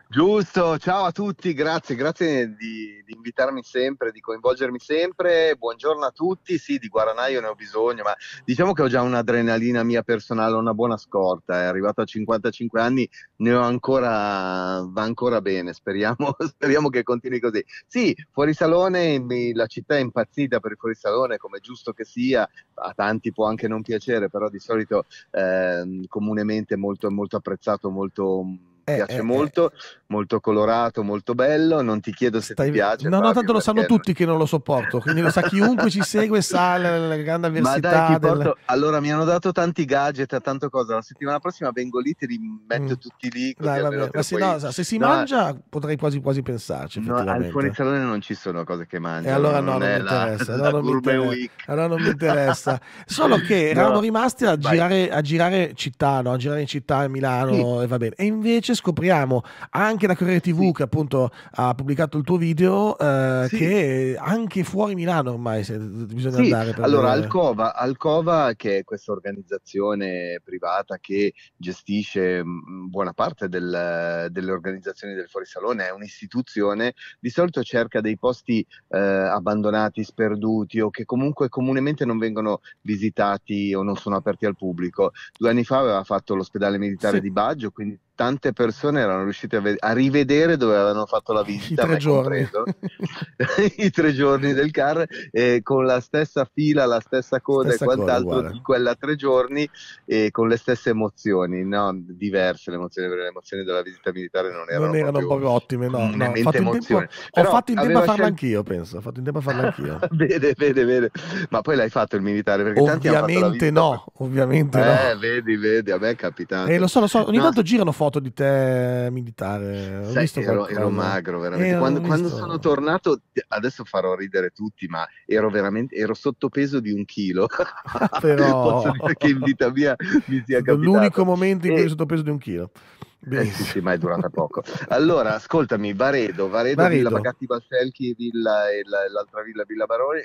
Giusto, ciao a tutti, grazie, grazie di, di, invitarmi sempre, di coinvolgermi sempre, buongiorno a tutti, sì di Guaranaio ne ho bisogno, ma diciamo che ho già un'adrenalina mia personale, una buona scorta, è eh. arrivato a 55 anni, ne ho ancora, va ancora bene, speriamo, speriamo che continui così. Sì, fuori fuorisalone, la città è impazzita per il fuori salone, come giusto che sia, a tanti può anche non piacere, però di solito eh, comunemente molto, molto apprezzato, molto eh, piace eh, eh, molto, molto colorato, molto bello. Non ti chiedo se stai... ti piace. No, Fabio, no, tanto lo sanno tutti che non lo sopporto. Quindi lo sa chiunque ci segue, sa la, la grande avversità. Ma dai, del... porto... Allora, mi hanno dato tanti gadget, a tanto cosa. La settimana prossima vengo lì, te li metto mm. tutti lì. Dai, vabbè, ma se, poi... no, se si no, mangia, potrei quasi quasi pensarci. No, al fuori salone non ci sono cose che mangiano. E allora no, non, non, mi interessa. La, allora, non mi interessa. allora, non mi interessa. Solo che eravamo rimasti a girare, a girare città, a girare in città a Milano e va bene. E invece scopriamo anche la Corriere TV sì. che appunto ha pubblicato il tuo video eh, sì. che anche fuori Milano ormai se, bisogna sì. andare. Per allora Alcova, Alcova, che è questa organizzazione privata che gestisce mm, mm, buona parte del, delle organizzazioni del fuorisalone, è un'istituzione, di solito cerca dei posti eh, abbandonati, sperduti o che comunque comunemente non vengono visitati o non sono aperti al pubblico. Due anni fa aveva fatto l'ospedale militare di Baggio, quindi tante persone erano riuscite a, ved- a rivedere dove avevano fatto la visita, I tre, giorni. I tre giorni del car, eh, con la stessa fila, la stessa coda stessa e quant'altro di quella tre giorni e con le stesse emozioni, no? diverse le emozioni, le emozioni della visita militare non erano, non erano proprio, proprio ottime, no, no. Fatto tempo, ho fatto in tempo a farla scel- anch'io, penso, ho fatto in tempo a farla anch'io. vede, vede, vede. ma poi l'hai fatto il militare? Perché ovviamente tanti no, ovviamente eh, no. vedi, vedi, a me è capitato. Eh, lo so, lo so, ogni no. tanto girano foto foto di te militare. Ho Sai, visto ero, ero, magro, veramente. Eh, quando, quando sono tornato, adesso farò ridere tutti, ma ero veramente ero sotto peso di un chilo. Però... Posso dire che in vita mia mi sia capitato. L'unico momento in cui e... sono sotto peso di un chilo. Eh sì, sì, ma è durata poco. Allora, ascoltami, Varedo, Varedo, Varedo. Villa Bagatti Balselchi, Villa e l'altra villa, Villa Barone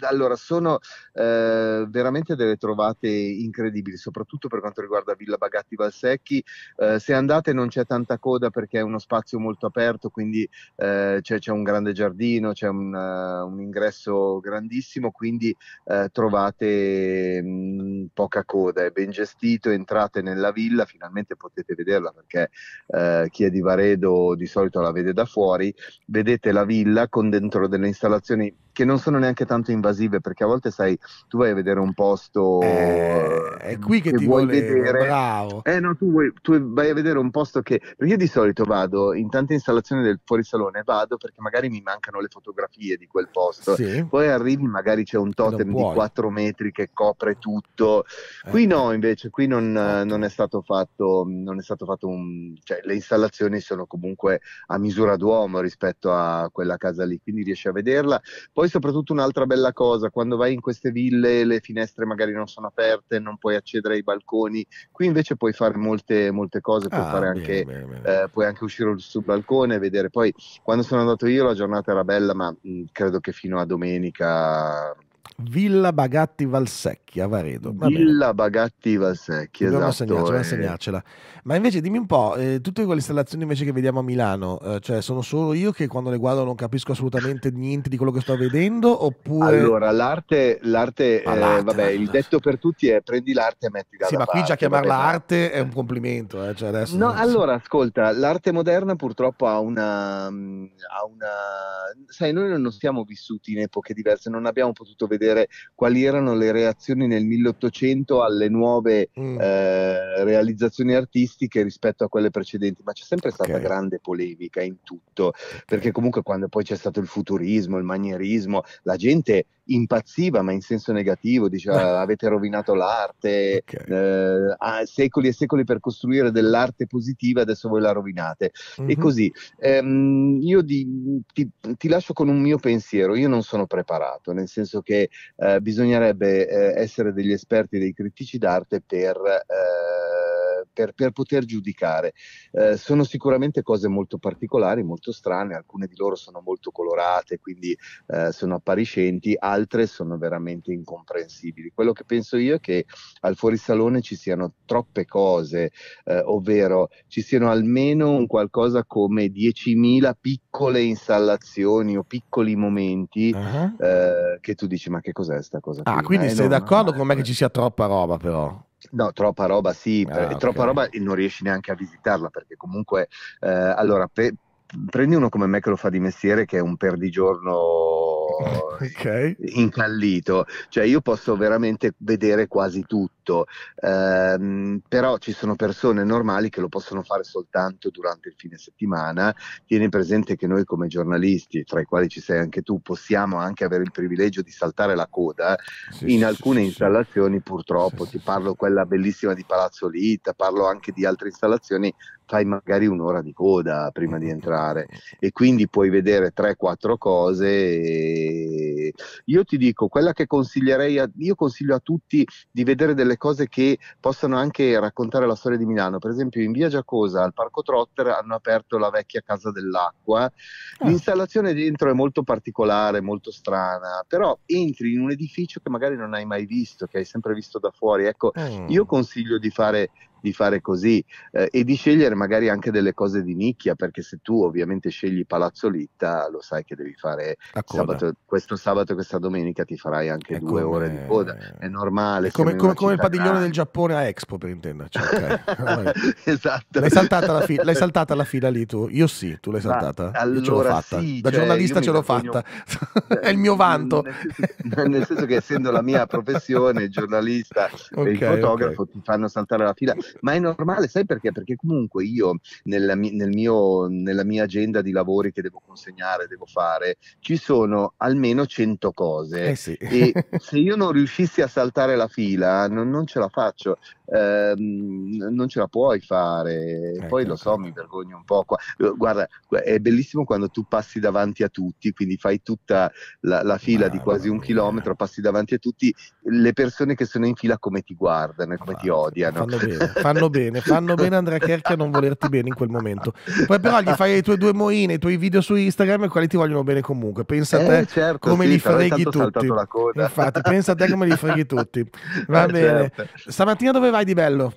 allora, sono eh, veramente delle trovate incredibili, soprattutto per quanto riguarda Villa Bagatti Valsecchi. Eh, se andate non c'è tanta coda perché è uno spazio molto aperto, quindi eh, c'è, c'è, un grande giardino, c'è un, uh, un ingresso grandissimo, quindi eh, trovate mh, mm, poca coda, è ben gestito, entrate nella villa, finalmente potete vederla perché eh, chi è di Varedo di solito la vede da fuori, vedete la villa con dentro delle installazioni che non sono neanche tanto invasive perché a volte sai tu vai a vedere un posto eh, è qui che, che ti vuoi volevo, vedere bravo eh no tu, vuoi, tu, vai a vedere un posto che perché io di solito vado in tante installazioni del fuorisalone vado perché magari mi mancano le fotografie di quel posto sì. poi arrivi magari c'è un totem di 4 metri che copre tutto eh. qui eh. no invece qui non, non, è stato fatto non è stato fatto un cioè le installazioni sono comunque a misura d'uomo rispetto a quella casa lì quindi riesci a vederla poi poi soprattutto un'altra bella cosa, quando vai in queste ville le finestre magari non sono aperte, non puoi accedere ai balconi, qui invece puoi fare molte, molte cose, puoi, ah, fare bene, anche, bene, bene. Eh, puoi anche uscire sul balcone e vedere. Poi quando sono andato io la giornata era bella, ma mh, credo che fino a domenica... Villa Bagatti Valsec. Valsecchi, Avaredo. Villa Bagatti Valsecchi, dobbiamo esatto. Segnarcela, eh. segnarcela. Ma invece dimmi un po', eh, tutte quelle installazioni invece che vediamo a Milano, eh, cioè sono solo io che quando le guardo non capisco assolutamente niente di quello che sto vedendo oppure... Allora, l'arte, l'arte, eh, l'arte vabbè, il detto per tutti è prendi l'arte e metti mettila Sì, ma qui già chiamarla vabbè, arte è un complimento, eh, cioè adesso... No, allora, ascolta, l'arte moderna purtroppo ha una, mm, ha una... sai, noi non siamo vissuti in epoche diverse, non abbiamo potuto vedere quali erano le reazioni rivoluzioni nel 1800 alle nuove mm. eh, realizzazioni artistiche rispetto a quelle precedenti, ma c'è sempre stata okay. grande polemica in tutto, okay. perché comunque quando poi c'è stato il futurismo, il manierismo, la gente impazziva, ma in senso negativo, diceva eh. ah, avete rovinato l'arte, okay. eh, ah, secoli e secoli per costruire dell'arte positiva, adesso voi la rovinate. Mm-hmm. E mhm. così, ehm, io di, ti, ti, lascio con un mio pensiero, io non sono preparato, nel senso che eh, bisognerebbe eh, essere degli esperti, dei critici d'arte per... Eh, per, per poter giudicare. Eh, sono sicuramente cose molto particolari, molto strane, alcune di loro sono molto colorate, quindi eh, sono appariscenti, altre sono veramente incomprensibili. Quello che penso io è che al fuorisalone ci siano troppe cose, eh, ovvero ci siano almeno un qualcosa come 10.000 piccole installazioni o piccoli momenti uh-huh. che tu dici ma che cos'è sta cosa? Ah, qui? quindi eh, sei no, d'accordo no, con me no. che eh. ci sia troppa roba però? No, troppa roba sì, ah, okay. troppa roba e non riesci neanche a visitarla perché comunque, eh, allora, per, prendi uno come me che lo fa di mestiere, che è un perdigiorno okay. incallito, cioè io posso veramente vedere quasi tutto, ehm, però ci sono persone normali che lo possono fare soltanto durante il fine settimana. Tieni presente che noi come giornalisti, tra i quali ci sei anche tu, possiamo anche avere il privilegio di saltare la coda sì, in sì, alcune sì, installazioni, purtroppo. Ti parlo quella bellissima di Palazzo Litta, parlo anche di altre installazioni fai magari un'ora di coda prima di mm-hmm. entrare e quindi puoi vedere 3-4 cose. E... Io ti dico, quella che consiglierei, a, io consiglio a tutti di vedere delle cose che possano anche raccontare la storia di Milano. Per esempio in via Giacosa al Parco Trotter hanno aperto la vecchia Casa dell'Acqua. Ah. L'installazione dentro è molto particolare, molto strana, però entri in un edificio che magari non hai mai visto, che hai sempre visto da fuori. Ecco, mm. io consiglio di fare di fare così eh, e di scegliere magari anche delle cose di nicchia, perché se tu ovviamente scegli Palazzo Litta, lo sai che devi fare sabato, questo sabato e questa domenica ti farai anche è due come... ore di coda, è normale. È come, come, come il padiglione grande. del Giappone a Expo per intenderci. Okay. esatto. L'hai saltata, la fi- l'hai saltata la fila lì tu? Io sì, tu l'hai saltata. Ma, allora, ce l'ho fatta. Sì, da cioè, giornalista ce l'ho fatta. Mio... è il mio vanto. Nel, nel senso, che essendo la mia professione, giornalista okay, e il fotografo okay. ti fanno saltare la fila ma è normale, sai perché? Perché comunque io nella, nel mio, nella mia agenda di lavori che devo consegnare, devo fare, ci sono almeno 100 cose eh sì. e se io non riuscissi a saltare la fila non, non ce la faccio, eh, non ce la puoi fare, eh, poi lo certo. so, mi vergogno un po'. Qua. Eh, guarda, è bellissimo quando tu passi davanti a tutti, quindi fai tutta la, la fila ah, di quasi un chilometro, passi davanti a tutti, le persone che sono in fila come ti guardano e come ah, ti odiano. Fanno bene, fanno bene, fanno bene Andrea Kerchi a non volerti bene in quel momento. Poi però gli fai le tue due moine, i tuoi video su Instagram e quelli ti vogliono bene comunque. Pensa a eh, te certo, come sì, li freghi tutti. Infatti, pensa a te come li freghi tutti. Va eh, bene. Certo. Stamattina dove vai di bello?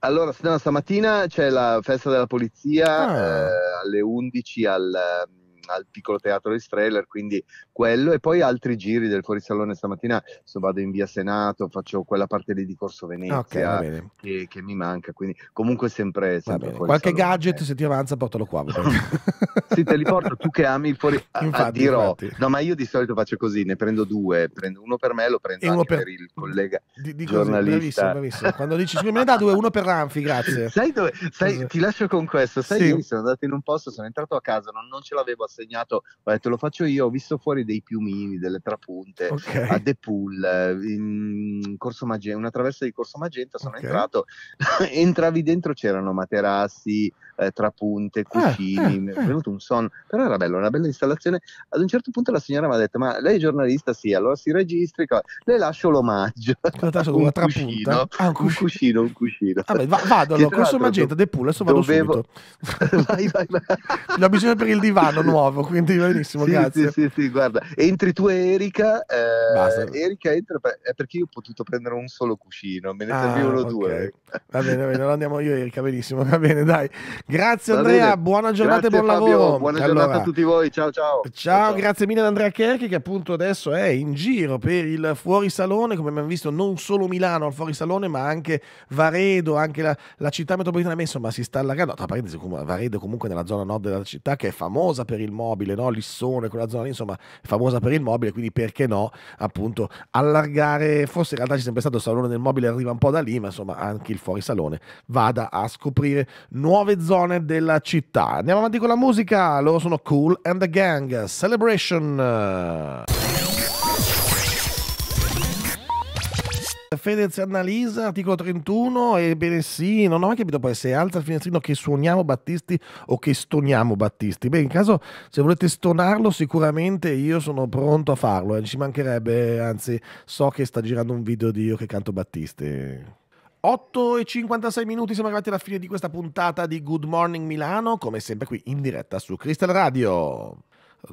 Allora, stamattina c'è la festa della polizia ah. eh, alle 11 al ehm, al piccolo teatro di Streller, quindi quello e poi altri giri del fuorisalone stamattina, so, vado in via Senato, faccio quella parte lì di Corso Venezia okay, che, che, mi manca, quindi comunque sempre, sempre qualche gadget eh. se ti avanza portalo qua. sì, te li porto tu che ami il fuori infatti, ah, dirò. Infatti. No, ma io di solito faccio così, ne prendo due, prendo uno per me, lo prendo uno per... per... il collega di, di giornalista. Così, bravissimo, bravissimo. Quando dici "Me ne dà due, uno per Ranfi, grazie". Sai dove sai, ti lascio con questo, sai sì. io sono andato in un posto, sono entrato a casa, non, non ce l'avevo assolutamente assegnato, ho detto lo faccio io, ho visto fuori dei piumini, delle trapunte okay. a De Pool, in Corso Magenta, una traversa di Corso Magenta, sono okay. entrato, entravi dentro c'erano materassi, eh, trapunte, eh, eh, cuscini, ah, ah, ah. è eh. venuto un sonno, però era bello, una bella installazione. Ad un certo punto la signora mi ha detto, ma lei è giornalista? Sì, allora si registri, le lascio l'omaggio. un, cuscino, ah, un, cuscino. cuscino, un cuscino. Vabbè, va, vado, allora, corso Magenta, De Pool, adesso vado dovevo... subito. vai, vai, vai. Ne ho bisogno per il divano nuovo, quindi benissimo, sì, grazie. Sì, sì, sì, guarda, entri tu Erika, eh, Erika entra perché io ho potuto prendere un solo cuscino, me ne ah, servivano okay. due. Va bene, va bene, allora andiamo io Erika, benissimo, va bene, dai. Grazie Andrea, buona giornata grazie, e buon Fabio, lavoro. Buona allora, giornata a tutti voi, ciao ciao. Ciao, ciao. grazie mille ad Andrea Kerchi che appunto adesso è in giro per il fuorisalone, come abbiamo visto non solo Milano al fuorisalone ma anche Varedo, anche la, la città metropolitana insomma si sta allargando, tra parentesi Varedo comunque nella zona nord della città che è famosa per il mobile, no? Lissone, quella zona lì insomma famosa per il mobile, quindi perché no appunto allargare, forse in realtà c'è sempre stato il salone del mobile, arriva un po' da lì, ma insomma anche il fuorisalone vada a scoprire nuove zone zone della città. Andiamo avanti con la musica, loro sono Cool and the Gang, Celebration. Fedez Annalisa, articolo 31, ebbene sì, non ho mai capito poi se alza il finestrino che suoniamo Battisti o che stoniamo Battisti. Beh, in caso se volete stonarlo sicuramente io sono pronto a farlo, eh, ci mancherebbe, anzi so che sta girando un video di io che canto Battisti. 8 e 56 minuti siamo arrivati alla fine di questa puntata di Good Morning Milano, come sempre qui in diretta su Crystal Radio.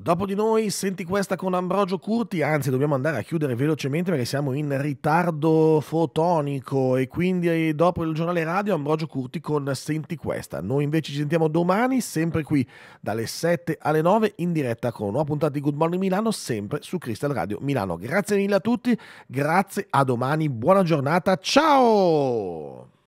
Dopo di noi senti questa con Ambrogio Curti, anzi dobbiamo andare a chiudere velocemente perché siamo in ritardo fotonico e quindi dopo il giornale radio Ambrogio Curti con Senti questa. Noi invece ci sentiamo domani sempre qui dalle 7 alle 9 in diretta con una puntata di Good Morning Milano sempre su Crystal Radio Milano. Grazie mille a tutti, grazie a domani, buona giornata, ciao!